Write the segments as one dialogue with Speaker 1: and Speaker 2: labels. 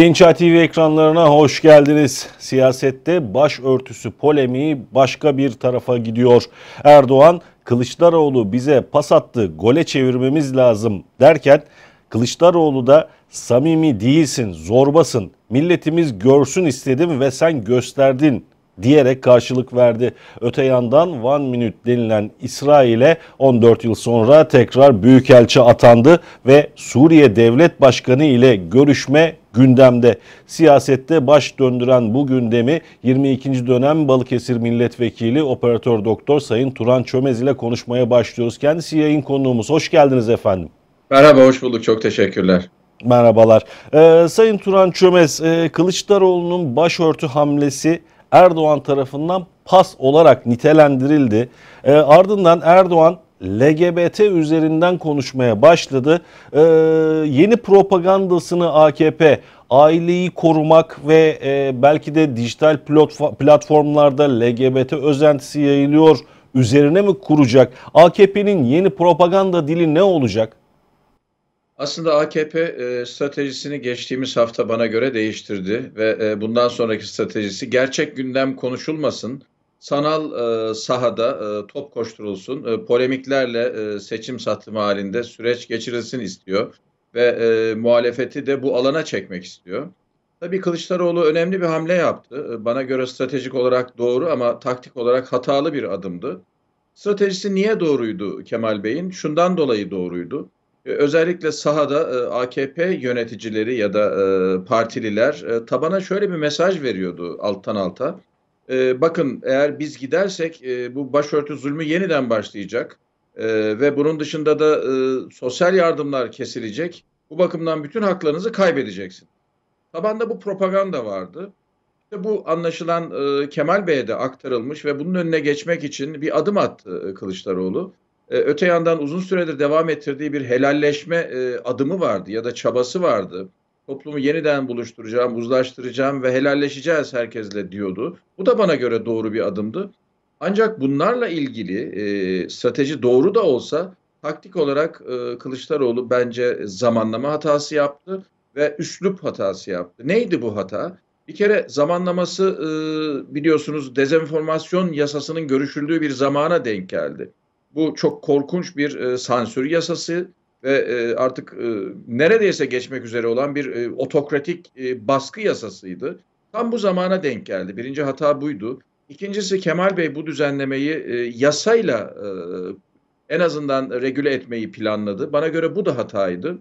Speaker 1: Gençay TV ekranlarına hoş geldiniz. Siyasette başörtüsü polemiği başka bir tarafa gidiyor. Erdoğan, Kılıçdaroğlu bize pas attı, gole çevirmemiz lazım derken Kılıçdaroğlu da samimi değilsin, zorbasın, milletimiz görsün istedim ve sen gösterdin diyerek karşılık verdi. Öte yandan One Minute denilen İsrail'e 14 yıl sonra tekrar büyükelçi atandı ve Suriye Devlet Başkanı ile görüşme gündemde. Siyasette baş döndüren bu gündemi 22. dönem Balıkesir Milletvekili Operatör Doktor Sayın Turan Çömez ile konuşmaya başlıyoruz. Kendisi yayın konuğumuz. Hoş geldiniz efendim.
Speaker 2: Merhaba, hoş bulduk. Çok teşekkürler.
Speaker 1: Merhabalar. Ee, Sayın Turan Çömez, e, Kılıçdaroğlu'nun başörtü hamlesi Erdoğan tarafından pas olarak nitelendirildi. E, ardından Erdoğan LGBT üzerinden konuşmaya başladı. E, yeni propagandasını AKP aileyi korumak ve e, belki de dijital platformlarda LGBT özentisi yayılıyor üzerine mi kuracak? AKP'nin yeni propaganda dili ne olacak?
Speaker 2: Aslında AKP e, stratejisini geçtiğimiz hafta bana göre değiştirdi ve e, bundan sonraki stratejisi gerçek gündem konuşulmasın, sanal e, sahada e, top koşturulsun, e, polemiklerle e, seçim satımı halinde süreç geçirilsin istiyor ve e, muhalefeti de bu alana çekmek istiyor. Tabii Kılıçdaroğlu önemli bir hamle yaptı. E, bana göre stratejik olarak doğru ama taktik olarak hatalı bir adımdı. Stratejisi niye doğruydu Kemal Bey'in? Şundan dolayı doğruydu. Ee, özellikle sahada e, AKP yöneticileri ya da e, partililer e, tabana şöyle bir mesaj veriyordu alttan alta. Bakın eğer biz gidersek bu başörtü zulmü yeniden başlayacak ve bunun dışında da sosyal yardımlar kesilecek. Bu bakımdan bütün haklarınızı kaybedeceksin. Tabanda bu propaganda vardı. İşte bu anlaşılan Kemal Bey'e de aktarılmış ve bunun önüne geçmek için bir adım attı Kılıçdaroğlu. E, öte yandan uzun süredir devam ettirdiği bir helalleşme e, adımı vardı ya da çabası vardı. Toplumu yeniden buluşturacağım, uzlaştıracağım ve helalleşeceğiz herkesle diyordu. Bu da bana göre doğru bir adımdı. Ancak bunlarla ilgili e, strateji doğru da olsa taktik olarak e, Kılıçdaroğlu bence zamanlama hatası yaptı ve üslup hatası yaptı. Neydi bu hata? Bir kere zamanlaması e, biliyorsunuz dezenformasyon yasasının görüşüldüğü bir zamana denk geldi. Bu çok korkunç bir e, sansür yasası ve e, artık e, neredeyse geçmek üzere olan bir e, otokratik e, baskı yasasıydı. Tam bu zamana denk geldi. Birinci hata buydu. İkincisi Kemal Bey bu düzenlemeyi e, yasayla e, en azından regüle etmeyi planladı. Bana göre bu da hataydı.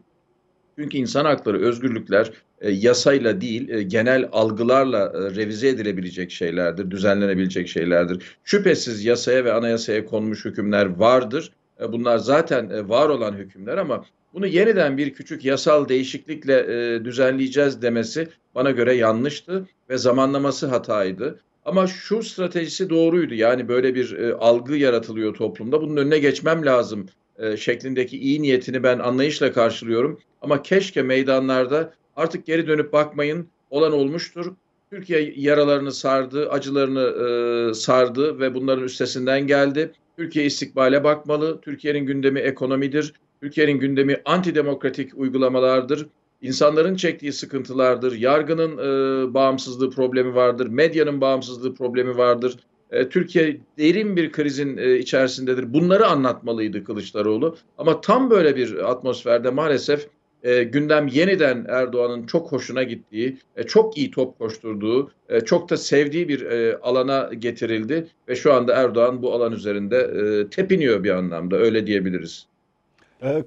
Speaker 2: Çünkü insan hakları, özgürlükler e, yasayla değil e, genel algılarla e, revize edilebilecek şeylerdir, düzenlenebilecek şeylerdir. Şüphesiz yasaya ve anayasaya konmuş hükümler vardır. E, bunlar zaten e, var olan hükümler ama bunu yeniden bir küçük yasal değişiklikle e, düzenleyeceğiz demesi bana göre yanlıştı ve zamanlaması hataydı. Ama şu stratejisi doğruydu. Yani böyle bir e, algı yaratılıyor toplumda. Bunun önüne geçmem lazım e, şeklindeki iyi niyetini ben anlayışla karşılıyorum. Ama keşke meydanlarda artık geri dönüp bakmayın olan olmuştur. Türkiye yaralarını sardı, acılarını e, sardı ve bunların üstesinden geldi. Türkiye istikbale bakmalı. Türkiye'nin gündemi ekonomidir. Türkiye'nin gündemi antidemokratik uygulamalardır. İnsanların çektiği sıkıntılardır. Yargının e, bağımsızlığı problemi vardır. Medyanın bağımsızlığı problemi vardır. E, Türkiye derin bir krizin e, içerisindedir. Bunları anlatmalıydı Kılıçdaroğlu. Ama tam böyle bir atmosferde maalesef e, gündem yeniden Erdoğan'ın çok hoşuna gittiği, çok iyi top koşturduğu, çok da sevdiği bir alana getirildi ve şu anda Erdoğan bu alan üzerinde tepiniyor bir anlamda öyle diyebiliriz.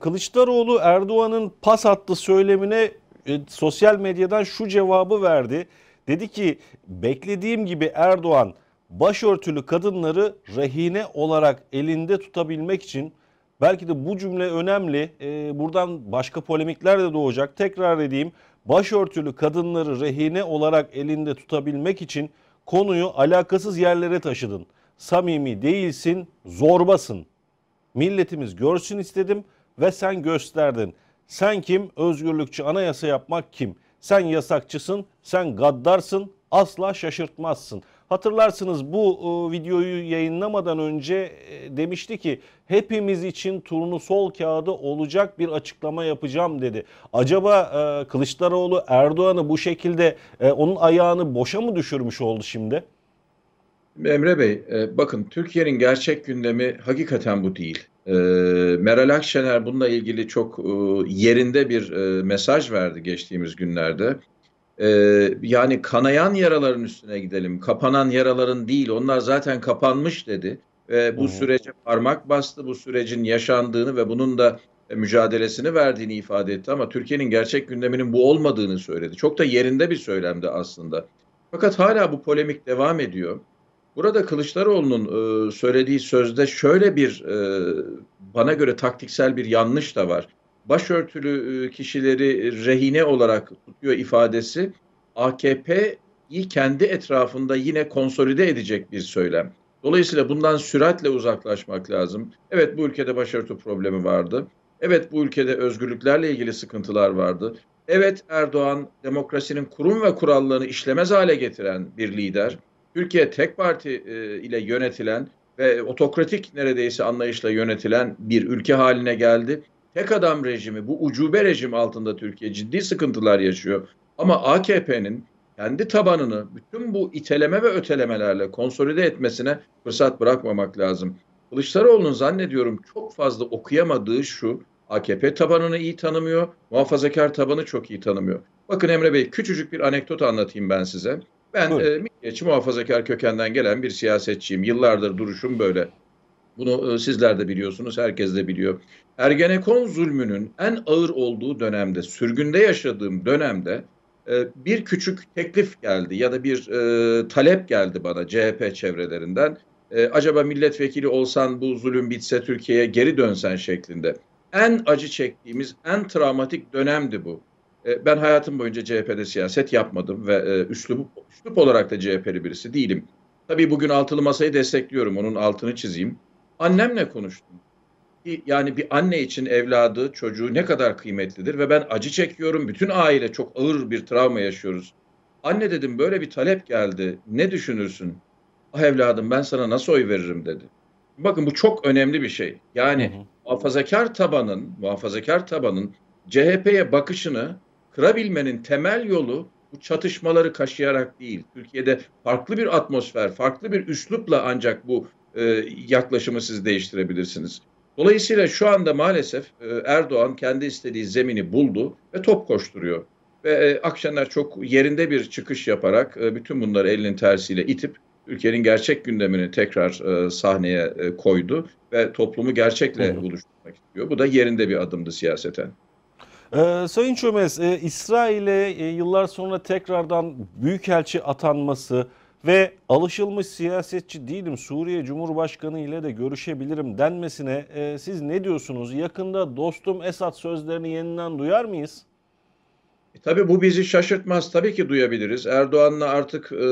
Speaker 1: Kılıçdaroğlu Erdoğan'ın pas attı söylemine sosyal medyadan şu cevabı verdi. Dedi ki beklediğim gibi Erdoğan başörtülü kadınları rehine olarak elinde tutabilmek için belki de bu cümle önemli. E, buradan başka polemikler de doğacak. Tekrar edeyim. Başörtülü kadınları rehine olarak elinde tutabilmek için konuyu alakasız yerlere taşıdın. Samimi değilsin, zorbasın. Milletimiz görsün istedim ve sen gösterdin. Sen kim? Özgürlükçü anayasa yapmak kim? Sen yasakçısın, sen gaddarsın, asla şaşırtmazsın. Hatırlarsınız bu e, videoyu yayınlamadan önce e, demişti ki hepimiz için turnusol kağıdı olacak bir açıklama yapacağım dedi. Acaba e, Kılıçdaroğlu Erdoğan'ı bu şekilde onun ayağını boşa mı düşürmüş oldu şimdi? Emre Bey
Speaker 2: bakın Türkiye'nin gerçek gündemi hakikaten bu değil. Meral Akşener bununla ilgili çok yerinde bir mesaj verdi geçtiğimiz günlerde. Ee, yani kanayan yaraların üstüne gidelim. Kapanan yaraların değil. Onlar zaten kapanmış dedi. Ve bu hmm. sürece parmak bastı. Bu sürecin yaşandığını ve bunun da e, mücadelesini verdiğini ifade etti ama Türkiye'nin gerçek gündeminin bu olmadığını söyledi. Çok da yerinde bir söylemdi aslında. Fakat hala bu polemik devam ediyor. Burada Kılıçdaroğlu'nun e, söylediği sözde şöyle bir e, bana göre taktiksel bir yanlış da var başörtülü e, kişileri e, rehine olarak tutuyor ifadesi AKP'yi kendi etrafında yine konsolide edecek bir söylem. Dolayısıyla bundan süratle uzaklaşmak lazım. Evet bu ülkede başörtü problemi vardı. Evet bu ülkede özgürlüklerle ilgili sıkıntılar vardı. Evet Erdoğan demokrasinin kurum ve kurallarını işlemez hale getiren bir lider. Türkiye tek parti e, ile yönetilen ve otokratik neredeyse anlayışla yönetilen bir ülke haline geldi tek adam rejimi, bu ucube rejim altında Türkiye ciddi sıkıntılar yaşıyor. Ama AKP'nin kendi tabanını bütün bu iteleme ve ötelemelerle konsolide etmesine fırsat bırakmamak lazım. Kılıçdaroğlu'nun zannediyorum çok fazla okuyamadığı şu, AKP tabanını iyi tanımıyor, muhafazakar tabanı çok iyi tanımıyor. Bakın Emre Bey küçücük bir anekdot anlatayım ben size. Ben Buyurun. e, milliyetçi muhafazakar kökenden gelen bir siyasetçiyim. Yıllardır duruşum böyle. Bunu e, sizler de biliyorsunuz, herkes de biliyor. Ergenekon zulmünün en ağır olduğu dönemde, sürgünde yaşadığım dönemde e, bir küçük teklif geldi ya da bir e, talep geldi bana CHP çevrelerinden. Acaba milletvekili olsan bu zulüm bitse Türkiye'ye geri dönsen şeklinde. En acı çektiğimiz, en travmatik dönemdi bu. Ben hayatım boyunca CHP'de siyaset yapmadım ve üslup, üslup olarak da CHP'li birisi değilim. Tabii bugün altılı masayı destekliyorum, onun altını çizeyim. Annemle konuştum. Yani bir anne için evladı, çocuğu ne kadar kıymetlidir ve ben acı çekiyorum. Bütün aile çok ağır bir travma yaşıyoruz. Anne dedim böyle bir talep geldi. Ne düşünürsün? Ah evladım ben sana nasıl oy veririm dedi. Bakın bu çok önemli bir şey. Yani hı hı. muhafazakar tabanın, muhafazakar tabanın CHP'ye bakışını kırabilmenin temel yolu bu çatışmaları kaşıyarak değil. Türkiye'de farklı bir atmosfer, farklı bir üslupla ancak bu e, yaklaşımı siz değiştirebilirsiniz. Dolayısıyla şu anda maalesef e, Erdoğan kendi istediği zemini buldu ve top koşturuyor. Ve e, Akşener çok yerinde bir çıkış yaparak e, bütün bunları elinin tersiyle itip ülkenin gerçek gündemini tekrar e, sahneye e, koydu ve toplumu gerçekle evet. buluşturmak istiyor. Bu da yerinde bir adımdı siyaseten.
Speaker 1: Ee, Sayın Çömez, e, İsrail'e e, yıllar sonra tekrardan büyükelçi atanması, ve alışılmış siyasetçi değilim Suriye Cumhurbaşkanı ile de görüşebilirim denmesine e, siz ne diyorsunuz? Yakında dostum Esad sözlerini yeniden duyar mıyız? E, tabii bu bizi şaşırtmaz. Tabii ki
Speaker 2: duyabiliriz. Erdoğan'la artık e,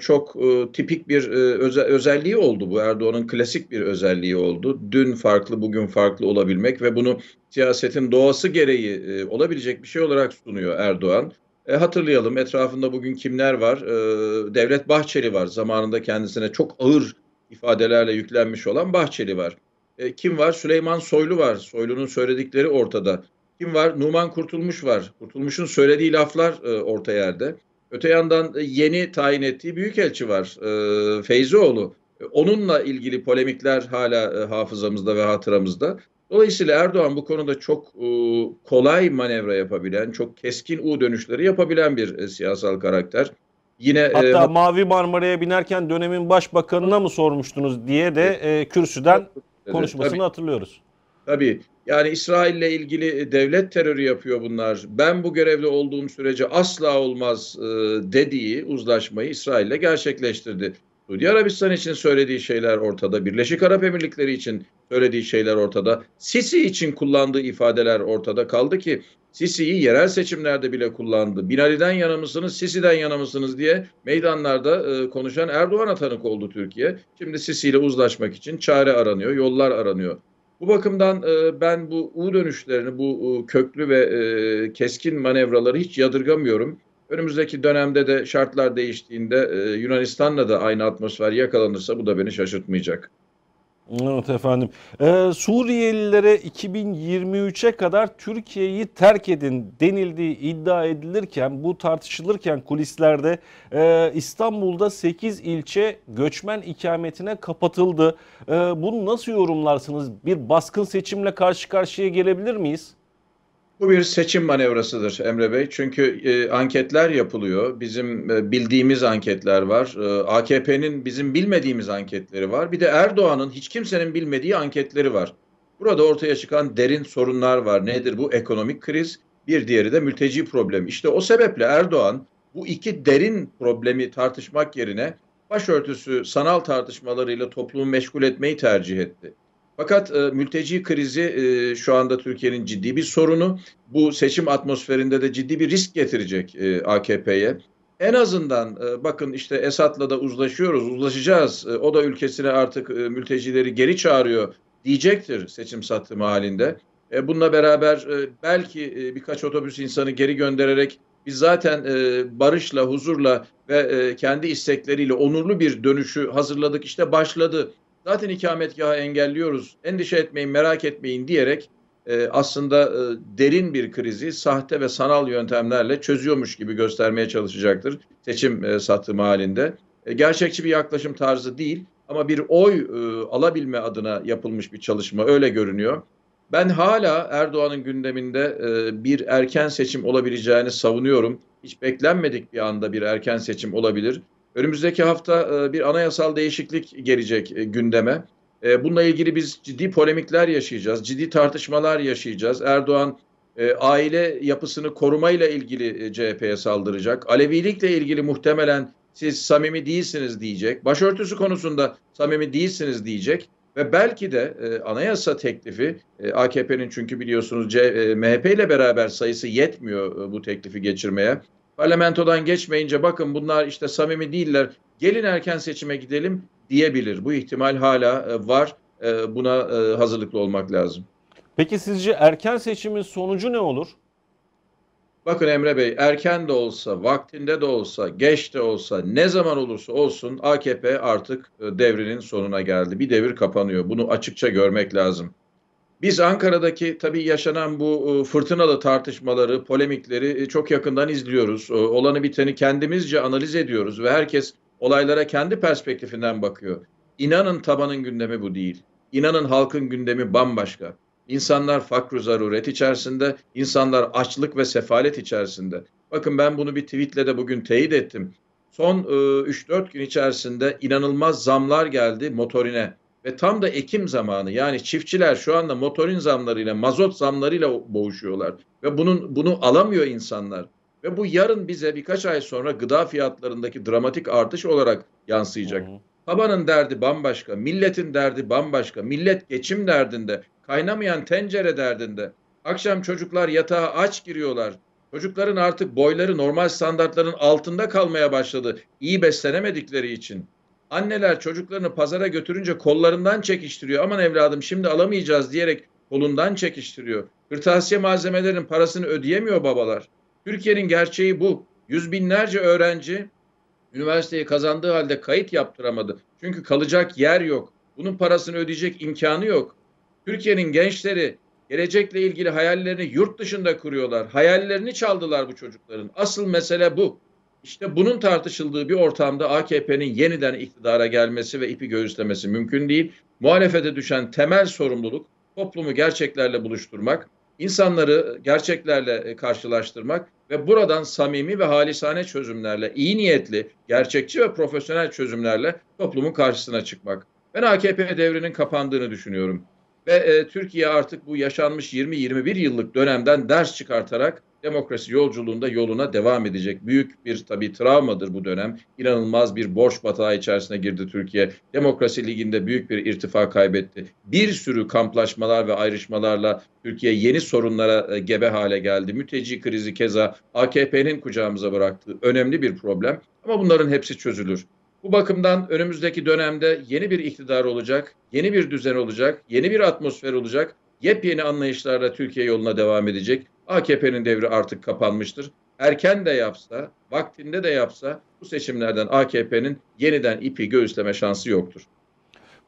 Speaker 2: çok e, tipik bir e, öze, özelliği oldu bu. Erdoğan'ın klasik bir özelliği oldu. Dün farklı, bugün farklı olabilmek ve bunu siyasetin doğası gereği e, olabilecek bir şey olarak sunuyor Erdoğan. E, hatırlayalım etrafında bugün kimler var? E, Devlet Bahçeli var. Zamanında kendisine çok ağır ifadelerle yüklenmiş olan Bahçeli var. E, kim var? Süleyman Soylu var. Soylu'nun söyledikleri ortada. Kim var? Numan Kurtulmuş var. Kurtulmuş'un söylediği laflar e, orta yerde. Öte yandan e, yeni tayin ettiği büyükelçi var. E, Feyzioğlu. E, onunla ilgili polemikler hala e, hafızamızda ve hatıramızda. Dolayısıyla Erdoğan bu konuda çok e, kolay manevra yapabilen, çok keskin U dönüşleri yapabilen bir e, siyasal karakter. Yine e, Hatta e,
Speaker 1: Mavi Marmara'ya binerken dönemin başbakanına mı sormuştunuz diye de e, kürsüden konuşmasını tabii, hatırlıyoruz.
Speaker 2: Tabii. Yani
Speaker 1: İsrail'le
Speaker 2: ilgili e, devlet terörü yapıyor bunlar. Ben bu görevde olduğum sürece asla olmaz e, dediği uzlaşmayı İsrail'le gerçekleştirdi. Suudi Arabistan için söylediği şeyler ortada. Birleşik Arap Emirlikleri için söylediği şeyler ortada. Sisi için kullandığı ifadeler ortada. Kaldı ki Sisi'yi yerel seçimlerde bile kullandı. Binali'den yana mısınız, Sisi'den yana mısınız diye meydanlarda e, konuşan Erdoğan'a tanık oldu Türkiye. Şimdi Sisi ile uzlaşmak için çare aranıyor, yollar aranıyor. Bu bakımdan e, ben bu U dönüşlerini, bu e, köklü ve e, keskin manevraları hiç yadırgamıyorum. Önümüzdeki dönemde de şartlar değiştiğinde e, Yunanistan'la da aynı atmosfer yakalanırsa bu da beni şaşırtmayacak.
Speaker 1: Evet efendim. Ee, Suriyelilere 2023'e kadar Türkiye'yi terk edin denildiği iddia edilirken bu tartışılırken kulislerde e, İstanbul'da 8 ilçe göçmen ikametine kapatıldı. E, bunu nasıl yorumlarsınız? Bir baskın seçimle karşı karşıya gelebilir miyiz?
Speaker 2: Bu bir seçim manevrasıdır Emre Bey. Çünkü e, anketler yapılıyor. Bizim e, bildiğimiz anketler var. E, AKP'nin bizim bilmediğimiz anketleri var. Bir de Erdoğan'ın hiç kimsenin bilmediği anketleri var. Burada ortaya çıkan derin sorunlar var. Nedir bu? Ekonomik kriz. Bir diğeri de mülteci problemi. İşte o sebeple Erdoğan bu iki derin problemi tartışmak yerine başörtüsü sanal tartışmalarıyla toplumu meşgul etmeyi tercih etti. Fakat e, mülteci krizi e, şu anda Türkiye'nin ciddi bir sorunu. Bu seçim atmosferinde de ciddi bir risk getirecek e, AKP'ye. En azından e, bakın işte Esat'la da uzlaşıyoruz, uzlaşacağız. E, o da ülkesine artık e, mültecileri geri çağırıyor diyecektir seçim satımı halinde. E, bununla beraber e, belki e, birkaç otobüs insanı geri göndererek biz zaten e, barışla, huzurla ve e, kendi istekleriyle onurlu bir dönüşü hazırladık. İşte başladı Zaten ikametgahı engelliyoruz. Endişe etmeyin, merak etmeyin diyerek e, aslında e, derin bir krizi sahte ve sanal yöntemlerle çözüyormuş gibi göstermeye çalışacaktır seçim e, satımı halinde. E, gerçekçi bir yaklaşım tarzı değil ama bir oy e, alabilme adına yapılmış bir çalışma öyle görünüyor. Ben hala Erdoğan'ın gündeminde e, bir erken seçim olabileceğini savunuyorum. Hiç beklenmedik bir anda bir erken seçim olabilir. Önümüzdeki hafta e, bir anayasal değişiklik gelecek e, gündeme. E, bununla ilgili biz ciddi polemikler yaşayacağız, ciddi tartışmalar yaşayacağız. Erdoğan aile yapısını korumayla ilgili CHP'ye saldıracak. Alevilikle ilgili muhtemelen siz samimi değilsiniz diyecek. Başörtüsü konusunda samimi değilsiniz diyecek. Ve belki de e, anayasa teklifi AKP'nin çünkü biliyorsunuz MHP ile beraber sayısı yetmiyor bu teklifi geçirmeye. Parlamentodan geçmeyince bakın bunlar işte samimi değiller. Gelin erken seçime gidelim diyebilir. Bu ihtimal hala e, var. E, buna e, hazırlıklı olmak lazım. Peki sizce erken
Speaker 1: seçimin sonucu ne olur?
Speaker 2: Bakın Emre Bey erken de olsa, vaktinde de olsa, geç de olsa, ne zaman olursa olsun AKP artık devrinin sonuna geldi. Bir devir kapanıyor. Bunu açıkça görmek lazım. Biz Ankara'daki tabii yaşanan bu e, fırtınalı tartışmaları, polemikleri e, çok yakından izliyoruz. E, olanı biteni kendimizce analiz ediyoruz ve herkes olaylara kendi perspektifinden bakıyor. İnanın tabanın gündemi bu değil. İnanın halkın gündemi bambaşka. İnsanlar fakru zaruret içerisinde, insanlar açlık ve sefalet içerisinde. Bakın ben bunu bir tweetle de bugün teyit ettim. Son 3-4 gün içerisinde inanılmaz zamlar geldi motorine ve tam da ekim zamanı yani çiftçiler şu anda motorin zamlarıyla, mazot zamlarıyla boğuşuyorlar ve bunun bunu alamıyor insanlar. Ve bu yarın bize birkaç ay sonra gıda fiyatlarındaki dramatik artış olarak yansıyacak. Hı Babanın derdi bambaşka, milletin derdi bambaşka, millet geçim derdinde, kaynamayan tencere derdinde. Akşam çocuklar yatağa aç giriyorlar. Çocukların artık boyları normal standartların altında kalmaya başladı. İyi beslenemedikleri için. Anneler çocuklarını pazara götürünce kollarından çekiştiriyor. Aman evladım şimdi alamayacağız diyerek kolundan çekiştiriyor. Kırtasiye malzemelerin parasını ödeyemiyor babalar. Türkiye'nin gerçeği bu. Yüz binlerce öğrenci üniversiteyi kazandığı halde kayıt yaptıramadı. Çünkü kalacak yer yok. Bunun parasını ödeyecek imkanı yok. Türkiye'nin gençleri gelecekle ilgili hayallerini yurt dışında kuruyorlar. Hayallerini çaldılar bu çocukların. Asıl mesele bu. İşte bunun tartışıldığı bir ortamda AKP'nin yeniden iktidara gelmesi ve ipi göğüslemesi mümkün değil. Muhalefete düşen temel sorumluluk toplumu gerçeklerle buluşturmak, insanları gerçeklerle e, karşılaştırmak ve buradan samimi ve halisane çözümlerle, iyi niyetli, gerçekçi ve profesyonel çözümlerle toplumun karşısına çıkmak. Ben AKP devrinin kapandığını düşünüyorum. Ve e, Türkiye artık bu yaşanmış 20-21 yıllık dönemden ders çıkartarak demokrasi yolculuğunda yoluna devam edecek. Büyük bir tabii travmadır bu dönem. İnanılmaz bir borç batağı içerisine girdi Türkiye. Demokrasi liginde büyük bir irtifa kaybetti. Bir sürü kamplaşmalar ve ayrışmalarla Türkiye yeni sorunlara e, gebe hale geldi. Müteci krizi keza AKP'nin kucağımıza bıraktığı önemli bir problem ama bunların hepsi çözülür. Bu bakımdan önümüzdeki dönemde yeni bir iktidar olacak, yeni bir düzen olacak, yeni bir atmosfer olacak. Yepyeni anlayışlarla Türkiye yoluna devam edecek. AKP'nin devri artık kapanmıştır. Erken de yapsa, vaktinde de yapsa bu seçimlerden AKP'nin yeniden ipi göğüsleme şansı yoktur.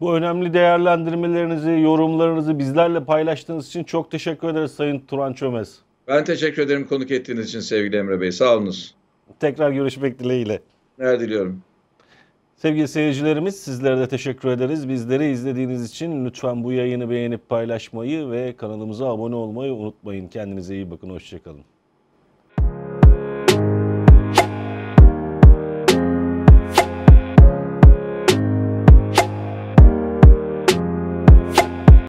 Speaker 1: Bu önemli değerlendirmelerinizi, yorumlarınızı bizlerle paylaştığınız için çok teşekkür ederiz Sayın Turan Çömez.
Speaker 2: Ben teşekkür ederim konuk ettiğiniz için sevgili Emre Bey. Sağolunuz.
Speaker 1: Tekrar görüşmek dileğiyle. Ne diliyorum. Sevgili seyircilerimiz sizlere de teşekkür ederiz. Bizleri izlediğiniz için lütfen bu yayını beğenip paylaşmayı ve kanalımıza abone olmayı unutmayın. Kendinize iyi bakın, hoşçakalın.